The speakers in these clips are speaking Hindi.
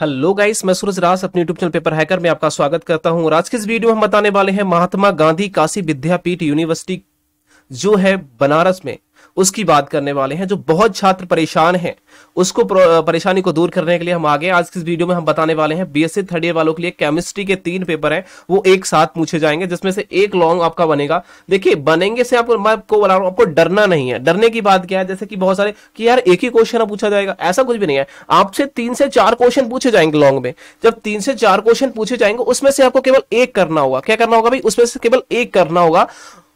हेलो गाइस मैं सूरज रास अपने यूट्यूब चैनल पेपर हैकर में आपका स्वागत करता हूं और आज के इस वीडियो में हम बताने वाले हैं महात्मा गांधी काशी विद्यापीठ यूनिवर्सिटी जो है बनारस में उसकी बात करने वाले हैं जो बहुत छात्र परेशान हैं उसको परेशानी को दूर करने के लिए हम आगे आज की इस वीडियो में हम बताने वाले हैं बीएससी थर्ड ईयर वालों के लिए केमिस्ट्री के तीन पेपर हैं वो एक साथ पूछे जाएंगे जिसमें से एक लॉन्ग आपका बनेगा देखिए बनेंगे से आपको मैं आपको बोला आपको डरना नहीं है डरने की बात क्या है जैसे कि बहुत सारे कि यार एक ही क्वेश्चन पूछा जाएगा ऐसा कुछ भी नहीं है आपसे तीन से चार क्वेश्चन पूछे जाएंगे लॉन्ग में जब तीन से चार क्वेश्चन पूछे जाएंगे उसमें से आपको केवल एक करना होगा क्या करना होगा भाई उसमें से केवल एक करना होगा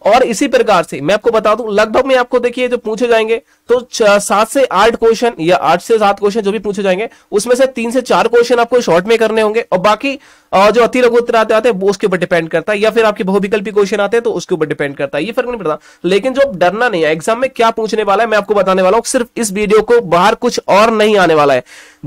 और इसी प्रकार से मैं आपको बता दूं लगभग में आपको देखिए जो पूछे जाएंगे तो सात से आठ क्वेश्चन या आठ से सात क्वेश्चन जो भी पूछे जाएंगे उसमें से तीन से चार क्वेश्चन आपको शॉर्ट में करने होंगे और बाकी जो अति लघु उत्तर आते आते हैं वो उसके ऊपर डिपेंड करता है या फिर आपके बहुविकल्पी क्वेश्चन आते हैं तो उसके ऊपर डिपेंड करता है ये फर्क नहीं पड़ता लेकिन जो डरना नहीं है एग्जाम में क्या पूछने वाला है मैं आपको बताने वाला हूँ सिर्फ इस वीडियो को बाहर कुछ और नहीं आने वाला है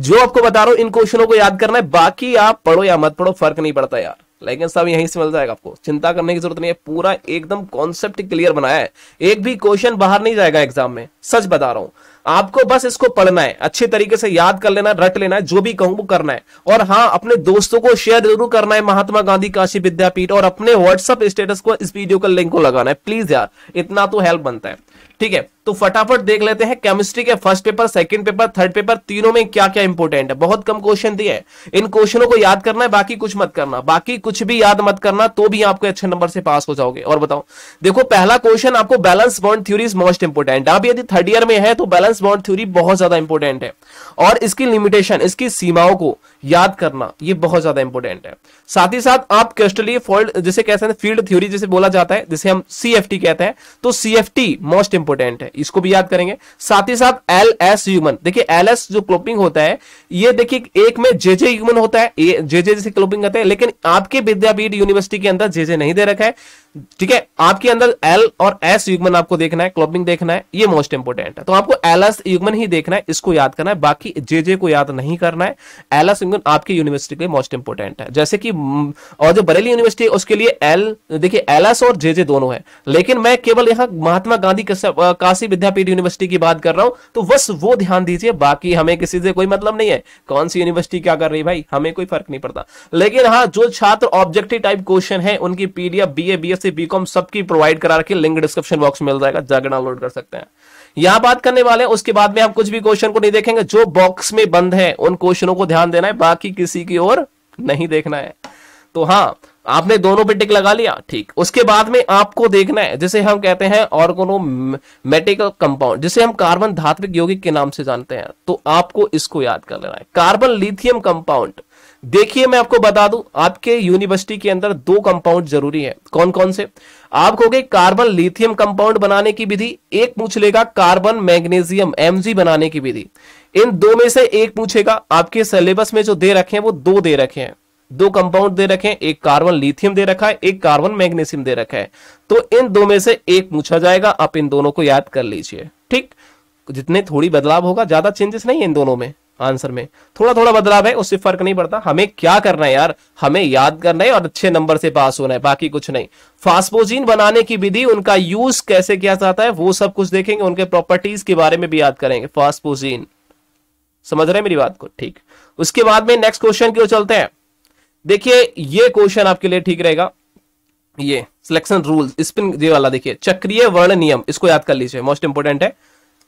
जो आपको बता रहा हूं इन क्वेश्चनों को याद करना है बाकी आप पढ़ो या मत पढ़ो फर्क नहीं पड़ता यार लेकिन सब यहीं से मिल जाएगा आपको चिंता करने की जरूरत नहीं है पूरा एकदम कॉन्सेप्ट क्लियर बनाया है एक भी क्वेश्चन बाहर नहीं जाएगा एग्जाम में सच बता रहा हूं आपको बस इसको पढ़ना है अच्छे तरीके से याद कर लेना रट लेना है जो भी कहूं वो करना है और हाँ अपने दोस्तों को शेयर जरूर करना है महात्मा गांधी काशी विद्यापीठ और अपने व्हाट्सअप स्टेटस को इस वीडियो का लिंक को लगाना है प्लीज यार इतना तो हेल्प बनता है ठीक है तो फटाफट देख लेते हैं केमिस्ट्री के first paper second paper third paper तीनों में क्या क्या इंपोर्टेंट है बहुत कम क्वेश्चन दिए हैं इन क्वेश्चनों को याद करना है बाकी कुछ मत करना बाकी कुछ भी याद मत करना तो भी आपको अच्छे नंबर से पास हो जाओगे और बताओ देखो पहला क्वेश्चन आपको balance bond theory is most important आप यदि थर्ड ईयर में है तो बैलेंस बॉन्ड थ्योरी बहुत ज्यादा इंपोर्टेंट है और इसकी लिमिटेशन इसकी सीमाओं को याद करना यह बहुत ज्यादा इंपोर्टेंट है साथ ही साथ आप क्रिस्टली फॉल्ट जिसे कहते हैं फील्ड थ्योरी जिसे बोला जाता है जिसे हम सी कहते हैं तो सी मोस्ट मोस्ट इंपोर्टेंट है इसको भी याद करेंगे साथ ही साथ एल एस ह्यूमन देखिए एल एस जो क्लोपिंग होता है ये देखिए एक में जे जे ह्यूमन होता है जे जे जैसे क्लोपिंग कहते हैं लेकिन आपके विद्यापीठ यूनिवर्सिटी के अंदर जे जे नहीं दे रखा है ठीक है आपके अंदर एल और एस युग्मन आपको देखना है क्लबिंग देखना है ये मोस्ट इंपोर्टेंट है तो आपको एल एस युग्मन ही देखना है इसको याद करना है बाकी जे जे को याद नहीं करना है एल एस युग्मन आपकी यूनिवर्सिटी के लिए मोस्ट इंपोर्टेंट है जैसे कि और जो बरेली यूनिवर्सिटी है उसके लिए एल देखिए एल एस और जे जे दोनों है लेकिन मैं केवल यहाँ महात्मा गांधी काशी विद्यापीठ यूनिवर्सिटी की बात कर रहा हूं तो बस वो ध्यान दीजिए बाकी हमें किसी से कोई मतलब नहीं है कौन सी यूनिवर्सिटी क्या कर रही भाई हमें कोई फर्क नहीं पड़ता लेकिन हाँ जो छात्र ऑब्जेक्टिव टाइप क्वेश्चन है उनकी PDF B A B S BSc BCom सबकी प्रोवाइड करा रखी लिंक डिस्क्रिप्शन बॉक्स मिल जाएगा जाकर डाउनलोड कर सकते हैं यहां बात करने वाले हैं उसके बाद में आप कुछ भी क्वेश्चन को नहीं देखेंगे जो बॉक्स में बंद है उन क्वेश्चनों को ध्यान देना है बाकी किसी की ओर नहीं देखना है तो हाँ आपने दोनों पे टिक लगा लिया ठीक उसके बाद में आपको देखना है जिसे हम कहते हैं ऑर्गोनो मेटिकल कंपाउंड जिसे हम कार्बन धात्विक यौगिक के नाम से जानते हैं तो आपको इसको याद कर लेना है कार्बन लिथियम कंपाउंड देखिए मैं आपको बता दूं आपके यूनिवर्सिटी के अंदर दो कंपाउंड जरूरी है कौन कौन से आप कहोगे कार्बन लिथियम कंपाउंड बनाने की विधि एक पूछ लेगा कार्बन मैग्नीशियम एमजी बनाने की विधि इन दो में से एक पूछेगा आपके सिलेबस में जो दे रखे हैं वो दो दे रखे हैं दो कंपाउंड दे रखे हैं एक कार्बन लिथियम दे रखा है एक कार्बन मैग्नेशियम दे रखा है तो इन दो में से एक पूछा जाएगा आप इन दोनों को याद कर लीजिए ठीक जितने थोड़ी बदलाव होगा ज्यादा चेंजेस नहीं है इन दोनों में आंसर में थोड़ा थोड़ा बदलाव है उससे फर्क नहीं पड़ता हमें क्या करना है यार हमें याद करना है और अच्छे नंबर से पास होना है बाकी कुछ नहीं फास्पोजीन बनाने की विधि उनका यूज कैसे किया जाता है वो सब कुछ देखेंगे उनके प्रॉपर्टीज के बारे में भी याद करेंगे फास्पोजीन समझ रहे हैं मेरी बात को ठीक उसके बाद में नेक्स्ट क्वेश्चन क्यों चलते हैं देखिए ये क्वेश्चन आपके लिए ठीक रहेगा ये सिलेक्शन रूल स्पिन वाला देखिए चक्रिय वर्ण नियम इसको याद कर लीजिए मोस्ट इंपोर्टेंट है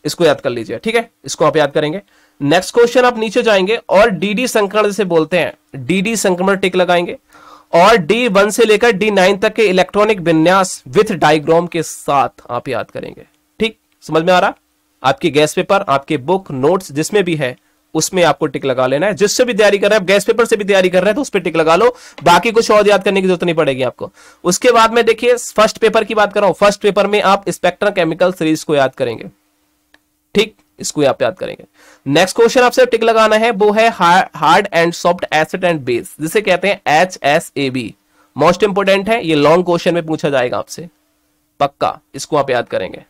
इसको याद कर लीजिए ठीक है इसको आप याद करेंगे नेक्स्ट क्वेश्चन आप नीचे जाएंगे और डीडी संक्रमण से बोलते हैं डीडी संक्रमण टिक लगाएंगे और डी वन से लेकर डी नाइन तक के इलेक्ट्रॉनिक विन्यास विथ डायग्राम के साथ आप याद करेंगे ठीक समझ में आ रहा आपके गैस पेपर आपके बुक नोट्स जिसमें भी है उसमें आपको टिक लगा लेना है जिससे भी तैयारी कर रहे हैं आप गैस पेपर से भी तैयारी कर रहे हैं तो उस पर टिक लगा लो बाकी कुछ और याद करने की जरूरत नहीं पड़ेगी आपको उसके बाद में देखिए फर्स्ट पेपर की बात कर रहा हूं फर्स्ट पेपर में आप स्पेक्ट्रा केमिकल सीरीज को याद करेंगे ठीक इसको यहाँ पे याद करेंगे नेक्स्ट क्वेश्चन आपसे टिक लगाना है वो है hard and soft acid and base जिसे कहते हैं H S A B most important है ये लॉन्ग क्वेश्चन में पूछा जाएगा आपसे पक्का इसको आप याद करेंगे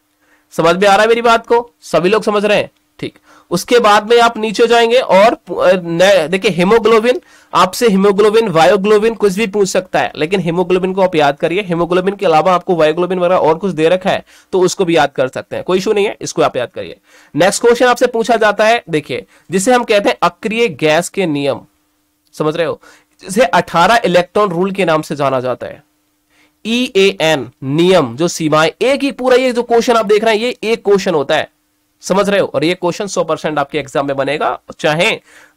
समझ में आ रहा है मेरी बात को सभी लोग समझ रहे हैं उसके बाद में आप नीचे जाएंगे और देखिए हीमोग्लोबिन आपसे हीमोग्लोबिन वायोग्लोबिन कुछ भी पूछ सकता है लेकिन हीमोग्लोबिन को आप याद करिए हीमोग्लोबिन के अलावा आपको वायोग्लोबिन वगैरह और कुछ दे रखा है तो उसको भी याद कर सकते हैं कोई इशू नहीं है इसको आप याद करिए नेक्स्ट क्वेश्चन आपसे पूछा जाता है देखिए जिसे हम कहते हैं अक्रिय गैस के नियम समझ रहे हो जिसे अठारह इलेक्ट्रॉन रूल के नाम से जाना जाता है ई ए एन नियम जो सीमाएं एक ही पूरा ये जो क्वेश्चन आप देख रहे हैं ये एक क्वेश्चन होता है समझ रहे हो और ये क्वेश्चन सौ परसेंट आपके एग्जाम में बनेगा चाहे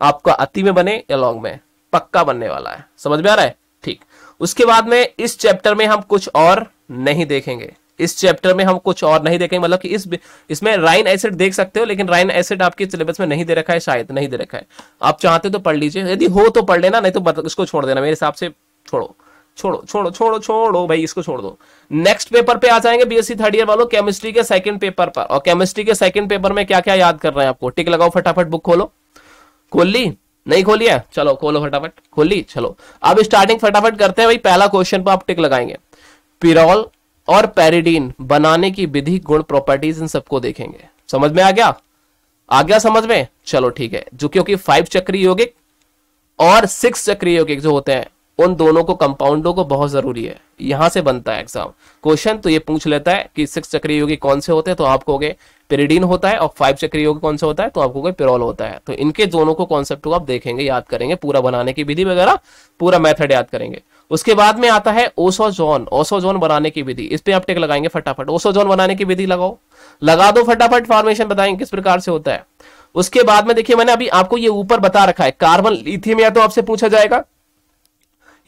आपका अति में बने या लॉन्ग में पक्का बनने वाला है समझ में आ रहा है ठीक उसके बाद में इस चैप्टर में हम कुछ और नहीं देखेंगे इस चैप्टर में हम कुछ और नहीं देखेंगे मतलब कि इस इसमें राइन एसिड देख सकते हो लेकिन राइन एसिड आपके सिलेबस में नहीं दे रखा है शायद नहीं दे रखा है आप चाहते हो तो पढ़ लीजिए यदि हो तो पढ़ लेना नहीं तो इसको छोड़ देना मेरे हिसाब से छोड़ो छोड़ो छोड़ो छोड़ो छोड़ो भाई इसको छोड़ दो नेक्स्ट पेपर पे आ जाएंगे बीएससी थर्ड ईयर वालों केमिस्ट्री के सेकंड पेपर पर और केमिस्ट्री के सेकंड पेपर में क्या क्या याद कर रहे हैं आपको टिक लगाओ फटाफट बुक खोलो खोल ली नहीं खोली है चलो खोलो फटाफट खोल ली चलो अब स्टार्टिंग फटाफट करते हैं भाई पहला क्वेश्चन पर आप टिक लगाएंगे पिरोल और पेरिडीन बनाने की विधि गुण प्रॉपर्टीज इन सबको देखेंगे समझ में आ गया आ गया समझ में चलो ठीक है जो क्योंकि फाइव चक्रीय यौगिक और सिक्स चक्रीय यौगिक जो होते हैं उन दोनों को कंपाउंडों को बहुत जरूरी है यहां से बनता है एग्जाम क्वेश्चन तो ये पूछ लेता है कि सिक्स चक्रीय योगी कौन से होते हैं तो आप कहोगे पेरिडीन होता है और फाइव चक्रीय योगी कौन से होता है तो आप कहोगे पेरोल होता है तो इनके दोनों को कॉन्सेप्ट को आप देखेंगे याद करेंगे पूरा बनाने की विधि वगैरह पूरा मेथड याद करेंगे उसके बाद में आता है ओसो जोन ओसो जोन बनाने की विधि इस पर आप टेक लगाएंगे फटाफट ओसो जोन बनाने की विधि लगाओ लगा दो फटाफट फॉर्मेशन बताएंगे किस प्रकार से होता है उसके बाद में देखिए मैंने अभी आपको ये ऊपर बता रखा है कार्बन लिथियम या तो आपसे पूछा जाएगा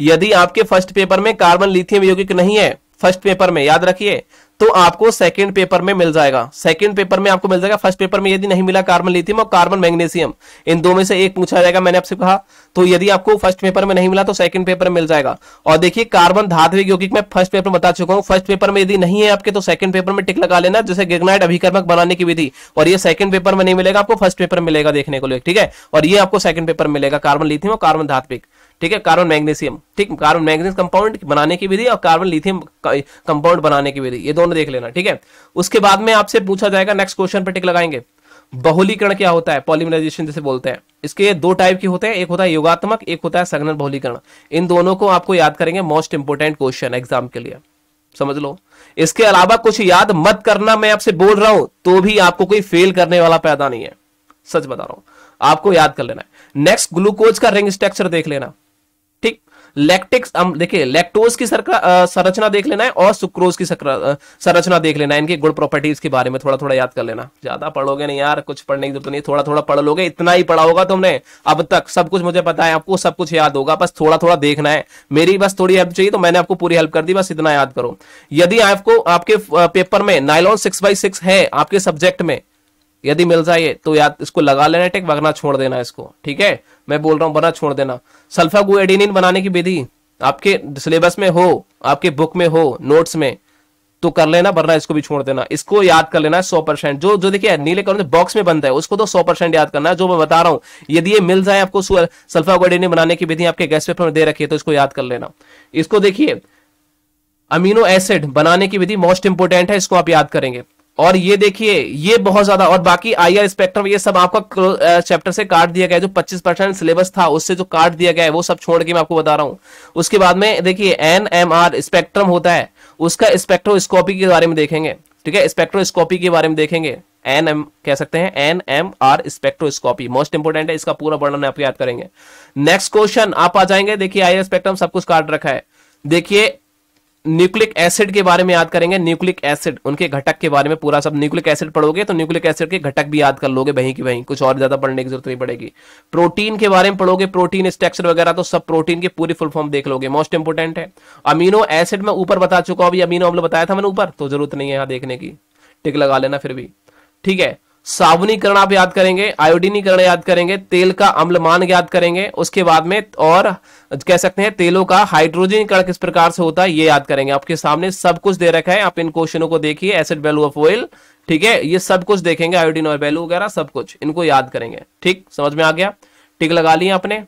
यदि आपके फर्स्ट पेपर में कार्बन लिथियम यौगिक नहीं है फर्स्ट पेपर में याद रखिए तो आपको सेकंड पेपर में मिल जाएगा सेकंड पेपर में आपको मिल जाएगा फर्स्ट पेपर में यदि नहीं मिला कार्बन लिथियम और कार्बन मैग्नीशियम इन दो में से एक पूछा जाएगा मैंने आपसे कहा तो यदि आपको फर्स्ट पेपर में नहीं मिला तो सेकंड पेपर में मिल जाएगा और देखिए कार्बन धात्विक यौगिक मैं फर्स्ट पेपर बता चुका हूँ फर्स्ट पेपर में यदि नहीं है आपके तो सेकंड पेपर में टिक लगा लेना जैसे गिग्नाइट अभिकर्मक बनाने की विधि और ये सेकंड पेपर में नहीं मिलेगा आपको फर्स्ट पेपर मिलेगा देखने को लेकर ठीक है और ये आपको सेकंड पेपर मिलेगा कार्बन लिथियम और कार्बन धात्विक ठीक है कार्बन मैग्नीशियम ठीक कार्बन मैग्नीशियम कंपाउंड बनाने की विधि और कार्बन लिथियम कंपाउंड बनाने की विधि ये दोनों देख लेना ठीक है उसके बाद में आपसे पूछा जाएगा नेक्स्ट क्वेश्चन पर टिक लगाएंगे बहुलीकरण क्या होता है पॉलिमराइजेशन जैसे बोलते हैं इसके दो टाइप के होते हैं एक होता है योगात्मक एक होता है सघन बहुलीकरण इन दोनों को आपको याद करेंगे मोस्ट इंपोर्टेंट क्वेश्चन एग्जाम के लिए समझ लो इसके अलावा कुछ याद मत करना मैं आपसे बोल रहा हूं तो भी आपको कोई फेल करने वाला पैदा नहीं है सच बता रहा हूं आपको याद कर लेना है नेक्स्ट ग्लूकोज का रिंग स्ट्रक्चर देख लेना ठीक लैक्टिक्स अम्ल देखिए लैक्टोज की संरचना देख लेना है और सुक्रोज की संरचना देख लेना है इनके गुड प्रॉपर्टीज के बारे में थोड़ा थोड़ा याद कर लेना ज्यादा पढ़ोगे नहीं यार कुछ पढ़ने की जरूरत नहीं थोड़ा थोड़ा पढ़ लोगे इतना ही पढ़ा होगा तुमने अब तक सब कुछ मुझे पता है आपको सब कुछ याद होगा बस थोड़ा थोड़ा देखना है मेरी बस थोड़ी हेल्प चाहिए तो मैंने आपको पूरी हेल्प कर दी बस इतना याद करो यदि आपको आपके पेपर में नाइलॉन सिक्स बाई सिक्स है आपके सब्जेक्ट में यदि मिल जाए तो या इसको लगा लेना टेक वरना छोड़ देना इसको ठीक है मैं बोल रहा हूँ वरना छोड़ देना सल्फा सल्फागुएडिनिन बनाने की विधि आपके सिलेबस में हो आपके बुक में हो नोट्स में तो कर लेना वरना इसको भी छोड़ देना इसको याद कर लेना है सौ परसेंट जो जो देखिए नीले कलर में बॉक्स में बनता है उसको तो सौ परसेंट याद करना है जो मैं बता रहा हूं यदि ये मिल जाए आपको सल्फा सल्फागोडेनिन बनाने की विधि आपके गैस पेपर में दे रखी है तो इसको याद कर लेना इसको देखिए अमीनो एसिड बनाने की विधि मोस्ट इंपोर्टेंट है इसको आप याद करेंगे और ये देखिए ये बहुत ज्यादा और बाकी आई आर स्पेक्ट्रम ये सब आपका चैप्टर से काट दिया गया जो 25 परसेंट सिलेबस था उससे जो काट दिया गया है वो सब छोड़ के मैं आपको बता रहा हूँ उसके बाद में देखिए एन एम आर स्पेक्ट्रम होता है उसका स्पेक्ट्रोस्कोपी के बारे में देखेंगे ठीक है स्पेक्ट्रोस्कोपी के बारे में देखेंगे एन एम कह सकते हैं N M R spectroscopy most important है इसका पूरा वर्णन आप याद करेंगे नेक्स्ट क्वेश्चन आप आ जाएंगे देखिए आई स्पेक्ट्रम सब कुछ काट रखा है देखिए न्यूक्लिक एसिड के बारे में याद करेंगे न्यूक्लिक एसिड उनके घटक के बारे में पूरा सब न्यूक्लिक एसिड पढ़ोगे तो न्यूक्लिक एसिड के घटक भी याद कर लोगे वहीं की वहीं कुछ और ज्यादा पढ़ने की जरूरत नहीं पड़ेगी प्रोटीन के बारे में पढ़ोगे प्रोटीन स्ट्रक्चर वगैरह तो सब प्रोटीन के पूरी फुल फॉर्म देख लोगे मोस्ट इंपोर्टेंट है अमीनो एसिड में ऊपर बता चुका हूं अभी अमीनो अम्ल बताया था मैंने ऊपर तो जरूरत नहीं है यहां देखने की टिक लगा लेना फिर भी ठीक है साबुनीकरण आप याद करेंगे आयोडीनीकरण याद करेंगे तेल का अम्लमान याद करेंगे उसके बाद में और कह सकते हैं तेलों का हाइड्रोजनीकरण किस प्रकार से होता है ये याद करेंगे आपके सामने सब कुछ दे रखा है आप इन क्वेश्चनों को देखिए एसिड वैल्यू ऑफ ऑयल ठीक है ये सब कुछ देखेंगे आयोडीन और वैल्यू वगैरह सब कुछ इनको याद करेंगे ठीक समझ में आ गया टिक लगा लिया आपने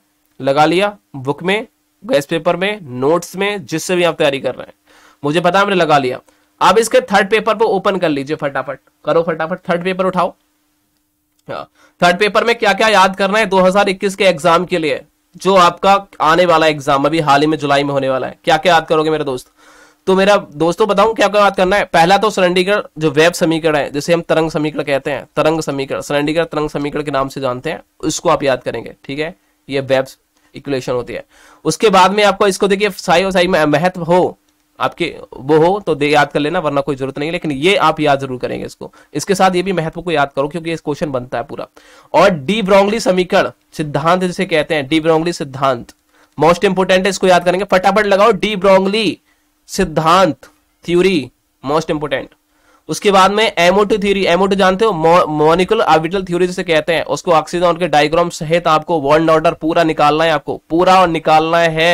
लगा लिया बुक में गैस पेपर में नोट्स में जिससे भी आप तैयारी कर रहे हैं मुझे पता है मैंने लगा लिया अब इसके थर्ड पेपर पर ओपन कर लीजिए फटाफट करो फटाफट थर्ड पेपर उठाओ थर्ड हाँ। पेपर में क्या क्या याद करना है 2021 के एग्जाम के लिए जो आपका आने वाला एग्जाम अभी हाल ही में जुलाई में होने वाला है क्या क्या याद करोगे मेरे दोस्त तो मेरा दोस्तों बताऊं क्या क्या याद करना है पहला तो सरंडीगढ़ जो वेब समीकरण है जिसे हम तरंग समीकरण कहते हैं तरंग समीकरण सरंडीगढ़ तरंग समीकरण के नाम से जानते हैं उसको आप याद करेंगे ठीक है ये वेब इक्वेशन होती है उसके बाद में आपको इसको देखिए साई और साई में महत्व हो आपके वो हो तो दे याद कर लेना वरना कोई जरूरत नहीं लेकिन ये आप याद जरूर करेंगे इसको इसके साथ ये भी महत्व को याद करो क्योंकि इस क्वेश्चन बनता है पूरा और डी ब्रोंगली समीकरण सिद्धांत जिसे कहते हैं डी ब्रोंगली सिद्धांत मोस्ट इंपोर्टेंट है इसको याद करेंगे फटाफट लगाओ डी ब्रोंगली सिद्धांत थ्योरी मोस्ट इंपोर्टेंट उसके बाद में एमोटो थ्योरी एमोटो जानते हो मोनिकुल आर्बिटल थ्योरी जिसे कहते हैं उसको ऑक्सीजन और के डायग्राम सहित आपको वर्ल्ड ऑर्डर पूरा निकालना है आपको पूरा और निकालना है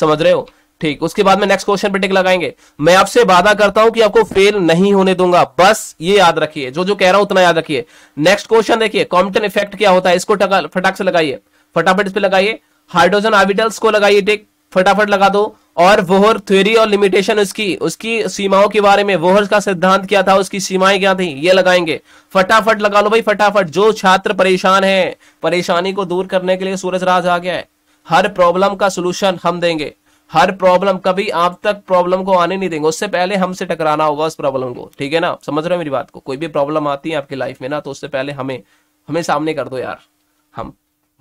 समझ रहे हो ठीक उसके बाद में नेक्स्ट क्वेश्चन पे टिक लगाएंगे मैं आपसे वादा करता हूं कि आपको फेल नहीं होने दूंगा बस ये याद रखिए जो जो कह रहा हूं उतना याद रखिए नेक्स्ट क्वेश्चन देखिए कॉम्पटन इफेक्ट क्या होता है इसको फटाक से लगाइए फटाफट इस पर लगाइए हाइड्रोजन आर्बिटल्स को लगाइए टिक फटाफट लगा दो और वोहर थ्योरी और लिमिटेशन उसकी उसकी सीमाओं के बारे में वोहर का सिद्धांत क्या था उसकी सीमाएं क्या थी ये लगाएंगे फटाफट लगा लो भाई फटाफट जो छात्र परेशान है परेशानी को दूर करने के लिए सूरज राज आ गया है हर प्रॉब्लम का सोल्यूशन हम देंगे हर प्रॉब्लम कभी आप तक प्रॉब्लम को आने नहीं देंगे उससे पहले हमसे टकराना होगा उस प्रॉब्लम को ठीक है ना समझ रहे हो मेरी बात को कोई भी प्रॉब्लम आती है आपकी लाइफ में ना तो उससे पहले हमें हमें सामने कर दो यार हम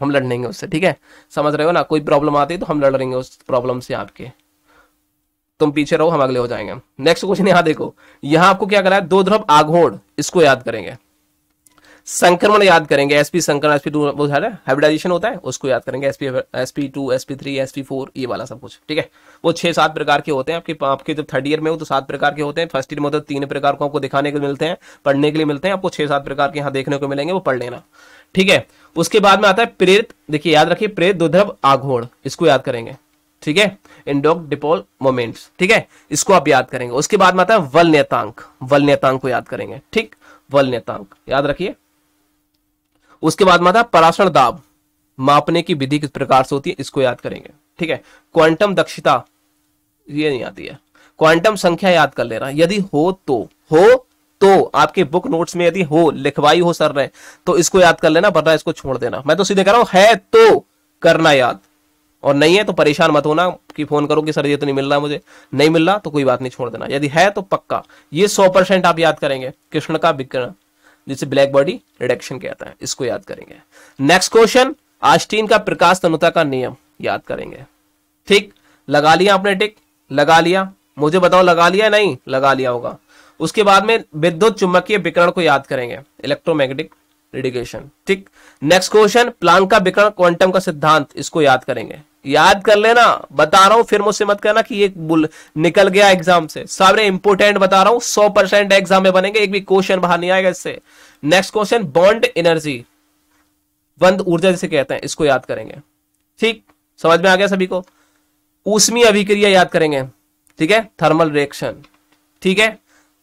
हम लड़ लेंगे उससे ठीक है समझ रहे हो ना कोई प्रॉब्लम आती है तो हम लड़ लेंगे उस प्रॉब्लम से आपके तुम पीछे रहो हम अगले हो जाएंगे नेक्स्ट क्वेश्चन यहां देखो यहां आपको क्या करा है दो द्रव आघोड़ इसको याद करेंगे संक्रमण याद करेंगे एसपी संक्रमण एसपी टू वो सारा हाइब्रिडाइजेशन होता है उसको याद करेंगे SP SP two SP three SP four ये वाला सब कुछ ठीक है वो छह सात प्रकार के होते हैं आपके आपके जब थर्ड ईयर में हो तो सात प्रकार के होते हैं फर्स्ट ईयर में होते तीन प्रकार को आपको दिखाने के मिलते हैं पढ़ने के लिए मिलते हैं आपको छह सात प्रकार के यहाँ देखने को मिलेंगे वो पढ़ लेना ठीक है उसके बाद में आता है प्रेरित देखिए याद रखिए प्रेरित दुर्द्रव आघोड़ इसको याद करेंगे ठीक है इंडोक डिपोल मोमेंट्स ठीक है इसको आप याद करेंगे उसके बाद में आता है वल नेतांक वल नेतांक को याद करेंगे ठीक वल नेतांक याद रखिए उसके बाद माता पराशण दाब मापने की विधि किस प्रकार से होती है इसको याद करेंगे ठीक है क्वांटम दक्षता ये नहीं आती है क्वांटम संख्या याद कर लेना यदि हो तो हो तो आपके बुक नोट्स में यदि हो लिखवाई हो सर ने तो इसको याद कर लेना वरना इसको छोड़ देना मैं तो सीधे कह रहा हूं है तो करना याद और नहीं है तो परेशान मत होना कि फोन करो कि सर ये तो नहीं मिल रहा मुझे नहीं मिल रहा तो कोई बात नहीं छोड़ देना यदि है तो पक्का ये सौ परसेंट आप याद करेंगे कृष्ण का विक्रण जिसे ब्लैक बॉडी रिडक्शन कहता है इसको याद करेंगे नेक्स्ट क्वेश्चन आस्टीन का प्रकाश तनुता का नियम याद करेंगे ठीक लगा लिया आपने टिक लगा लिया मुझे बताओ लगा लिया नहीं लगा लिया होगा उसके बाद में विद्युत चुंबकीय विकरण को याद करेंगे इलेक्ट्रोमैग्नेटिक रेडिकेशन ठीक नेक्स्ट क्वेश्चन प्लान का विकरण क्वांटम का सिद्धांत इसको याद करेंगे याद कर लेना बता रहा हूं फिर मुझसे मत कहना कि ये बुल निकल गया एग्जाम से सारे इंपोर्टेंट बता रहा हूं सौ परसेंट एग्जाम में बनेंगे एक भी क्वेश्चन बाहर नहीं आएगा इससे नेक्स्ट क्वेश्चन बॉन्ड एनर्जी बंद ऊर्जा जिसे कहते हैं इसको याद करेंगे ठीक समझ में आ गया सभी को ऊष्मीय अभिक्रिया याद करेंगे ठीक है थर्मल रिएक्शन ठीक है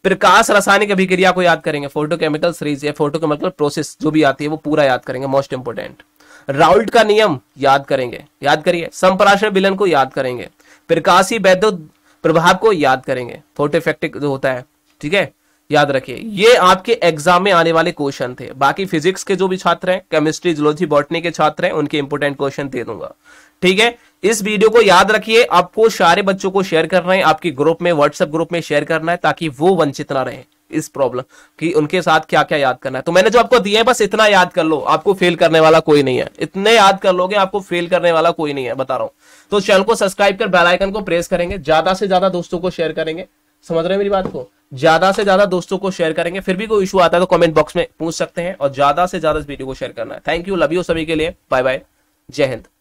प्रकाश रासायनिक अभिक्रिया को याद करेंगे फोटोकेमिकल सीरीज या फोटोकेमिकल प्रोसेस जो भी आती है वो पूरा याद करेंगे मोस्ट इंपोर्टेंट राउल्ट का नियम याद करेंगे याद करिए संपराशर विलन को याद करेंगे प्रकाशी वैद्युत प्रभाव को याद करेंगे फोटो इफेक्टिक जो होता है ठीक है याद रखिए ये आपके एग्जाम में आने वाले क्वेश्चन थे बाकी फिजिक्स के जो भी छात्र हैं केमिस्ट्री जोलॉजी बॉटनी के छात्र हैं उनके इंपोर्टेंट क्वेश्चन दे दूंगा ठीक है इस वीडियो को याद रखिए आपको सारे बच्चों को शेयर करना है आपके ग्रुप में व्हाट्सएप ग्रुप में शेयर करना है ताकि वो वंचित ना रहे इस प्रॉब्लम कि उनके साथ क्या क्या याद करना है तो मैंने जो आपको दिया है बस इतना याद कर लो आपको फेल करने वाला कोई नहीं है इतने याद कर लोगे आपको फेल करने वाला कोई नहीं है बता रहा हूं तो चैनल को सब्सक्राइब कर बेल आइकन को प्रेस करेंगे ज्यादा से ज्यादा दोस्तों को शेयर करेंगे समझ रहे हैं मेरी बात को ज्यादा से ज्यादा दोस्तों को शेयर करेंगे फिर भी कोई इशू आता है तो कॉमेंट बॉक्स में पूछ सकते हैं और ज्यादा से ज्यादा इस वीडियो को शेयर करना है थैंक यू लव यू सभी के लिए बाय बाय जय हिंद